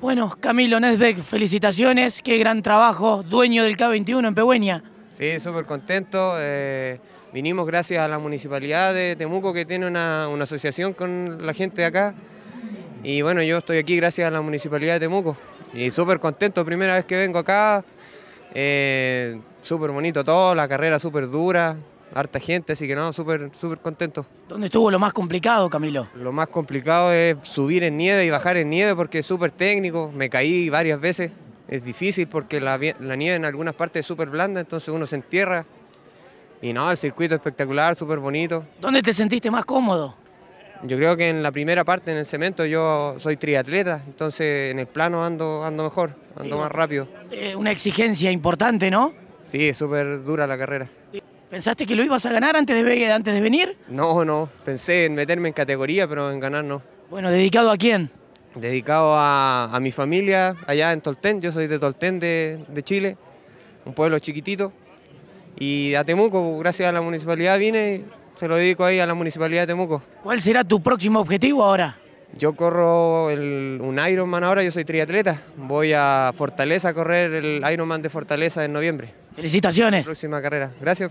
Bueno, Camilo Nesbeck, felicitaciones, qué gran trabajo, dueño del K21 en Pehueña. Sí, súper contento. Eh, vinimos gracias a la municipalidad de Temuco que tiene una, asociación con la gente de acá. Y bueno, yo estoy aquí gracias a la municipalidad de Temuco. Y súper contento, primera vez que vengo acá. Eh, súper bonito todo, la carrera súper dura, harta gente, así que no, súper súper contento. ¿Dónde estuvo lo más complicado, Camilo? Lo más complicado es subir en nieve y bajar en nieve porque es súper técnico, me caí varias veces, es difícil porque la, nieve en algunas partes es súper blanda, entonces uno se entierra. Y no, el circuito espectacular, súper bonito. ¿Dónde te sentiste más cómodo? Yo creo que en la primera parte, en el cemento, yo soy triatleta, entonces en el plano ando, ando mejor, ando más rápido. Eh, una exigencia importante, ¿no? Sí, es súper dura la carrera. ¿Pensaste que lo ibas a ganar antes de, antes de venir? No, no. Pensé en meterme en categoría, pero en ganar no. Bueno, ¿dedicado a quién? Dedicado a, mi familia allá en Tolten. Yo soy de Tolten, de, Chile, un pueblo chiquitito. Y a Temuco, gracias a la municipalidad vine y se lo dedico ahí a la municipalidad de Temuco. ¿Cuál será tu próximo objetivo ahora? Yo corro el, un Ironman ahora, yo soy triatleta. Voy a Fortaleza a correr el Ironman de Fortaleza en noviembre. Felicitaciones. Próxima carrera. Gracias.